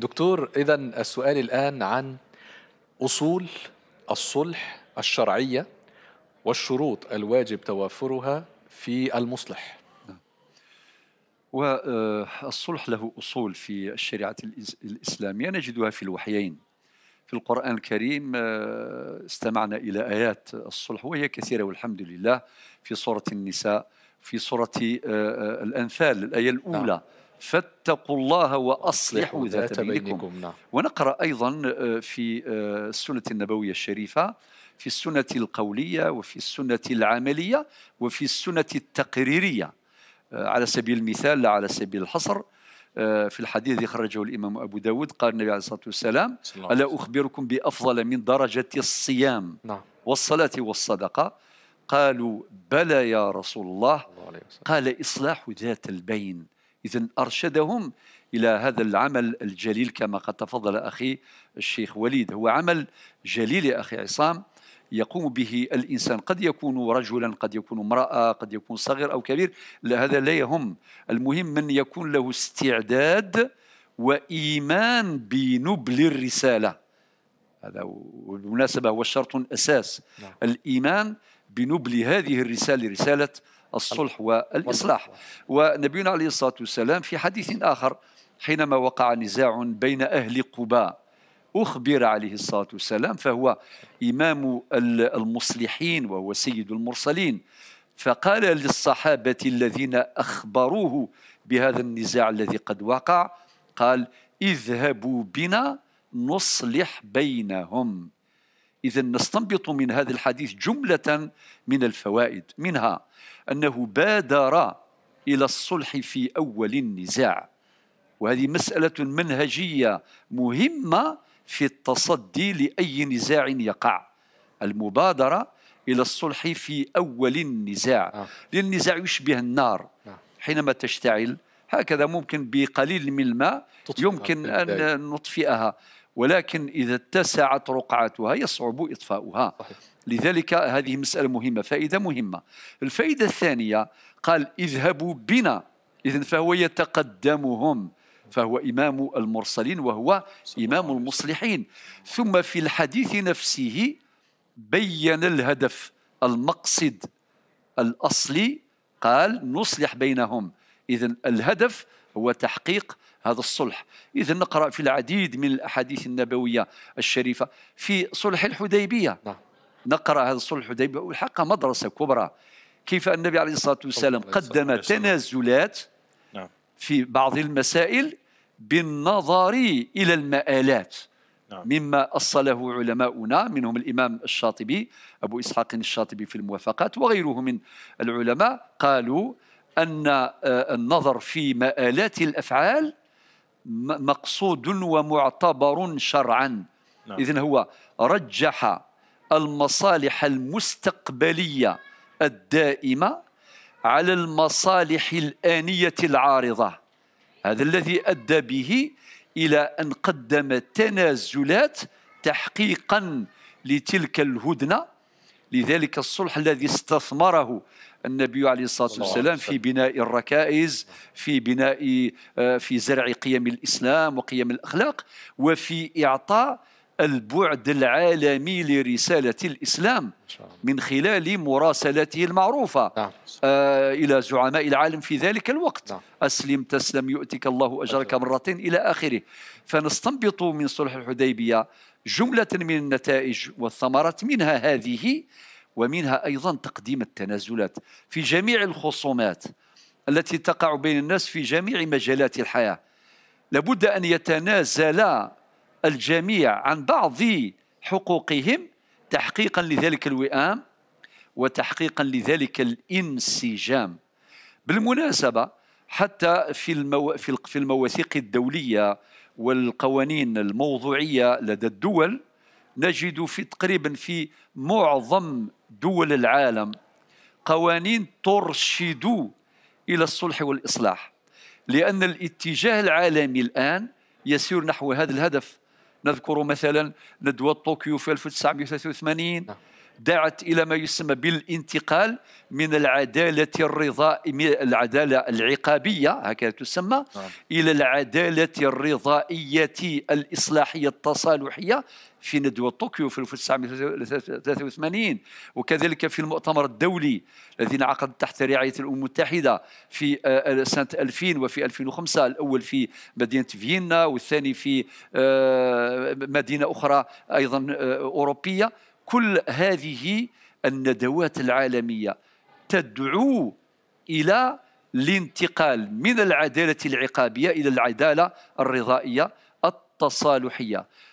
دكتور اذا السؤال الان عن اصول الصلح الشرعيه والشروط الواجب توافرها في المصلح نعم. والصلح آه، له أصول في الشريعة الإسلامية نجدها في الوحيين في القرآن الكريم آه، استمعنا إلى آيات الصلح وهي كثيرة والحمد لله في سورة النساء في سورة آه، الأنفال الآية الأولى نعم. فاتقوا الله وأصلحوا ذات بينكم نعم. ونقرأ أيضا آه، في آه، السنة النبوية الشريفة في السنة القولية وفي السنة العملية وفي السنة التقريرية آه، على سبيل المثال لا على سبيل الحصر في الحديث الذي خرجه الإمام أبو داود قال النبي عليه الصلاة والسلام ألا أخبركم بأفضل من درجة الصيام نعم. والصلاة والصدقة قالوا بلى يا رسول الله, الله قال إصلاح ذات البين إذا أرشدهم إلى هذا العمل الجليل كما قد تفضل أخي الشيخ وليد هو عمل جليل يا أخي عصام يقوم به الإنسان قد يكون رجلا قد يكون امرأة قد يكون صغير أو كبير لا هذا لا يهم المهم من يكون له استعداد وإيمان بنبل الرسالة هذا بالمناسبة هو شرط أساس نعم. الإيمان بنبل هذه الرسالة رسالة الصلح والإصلاح ونبينا عليه الصلاة والسلام في حديث آخر حينما وقع نزاع بين أهل قباء أخبر عليه الصلاة والسلام فهو إمام المصلحين وهو سيد المرسلين فقال للصحابة الذين أخبروه بهذا النزاع الذي قد وقع قال اذهبوا بنا نصلح بينهم إذا نستنبط من هذا الحديث جملة من الفوائد منها أنه بادر إلى الصلح في أول النزاع وهذه مسألة منهجية مهمة في التصدي لأي نزاع يقع المبادرة إلى الصلح في أول النزاع آه. لأن النزاع يشبه النار آه. حينما تشتعل هكذا ممكن بقليل من الماء يمكن أن نطفئها ولكن إذا اتسعت رقعتها يصعب إطفاؤها لذلك هذه مسألة مهمة فائدة مهمة الفائدة الثانية قال اذهبوا بنا إذن فهو يتقدمهم فهو إمام المرسلين وهو إمام المصلحين ثم في الحديث نفسه بين الهدف المقصد الأصلي قال نصلح بينهم إذن الهدف هو تحقيق هذا الصلح إذا نقرأ في العديد من الأحاديث النبوية الشريفة في صلح الحديبية لا. نعم. نقرأ هذا الصلح الحديبية والحق مدرسة كبرى كيف النبي عليه الصلاة والسلام قدم تنازلات نعم. في بعض المسائل بالنظر إلى المآلات نعم. مما أصله علماؤنا منهم الإمام الشاطبي أبو إسحاق الشاطبي في الموافقات وغيره من العلماء قالوا ان آه، النظر في مآلات الافعال مقصود ومعتبر شرعا نعم. اذن هو رجح المصالح المستقبليه الدائمه على المصالح الانيه العارضه هذا الذي ادى به الى ان قدم تنازلات تحقيقا لتلك الهدنه لذلك الصلح الذي استثمره النبي عليه الصلاه والسلام في بناء الركائز في بناء آه، في زرع قيم الاسلام وقيم الاخلاق وفي اعطاء البعد العالمي لرسالة الإسلام من خلال مراسلته المعروفة نعم. آه، إلى زعماء العالم في ذلك الوقت نعم. أسلم تسلم يؤتك الله أجرك مرتين إلى آخره فنستنبط من صلح الحديبية جملة من النتائج والثمرات منها هذه ومنها أيضا تقديم التنازلات في جميع الخصومات التي تقع بين الناس في جميع مجالات الحياة لابد أن يتنازل الجميع عن بعض حقوقهم تحقيقا لذلك الوئام وتحقيقا لذلك الانسجام بالمناسبة حتى في, المو... في المواثيق الدولية والقوانين الموضوعية لدى الدول نجد في تقريبا في معظم دول العالم قوانين ترشد إلى الصلح والإصلاح لأن الاتجاه العالمي الآن يسير نحو هذا الهدف نذكر مثلا ندوة طوكيو في 1983 دعت إلى ما يسمى بالانتقال من العدالة الرضا العدالة العقابية هكذا تسمى نعم. إلى العدالة الرضائية الإصلاحية التصالحية في ندوة طوكيو في 1983 وكذلك في المؤتمر الدولي الذي انعقد تحت رعاية الأمم المتحدة في آه، سنة 2000 وفي 2005 الأول في مدينة فيينا والثاني في آه، مدينة أخرى أيضا آه، أوروبية كل هذه الندوات العالميه تدعو الى الانتقال من العداله العقابيه الى العداله الرضائيه التصالحيه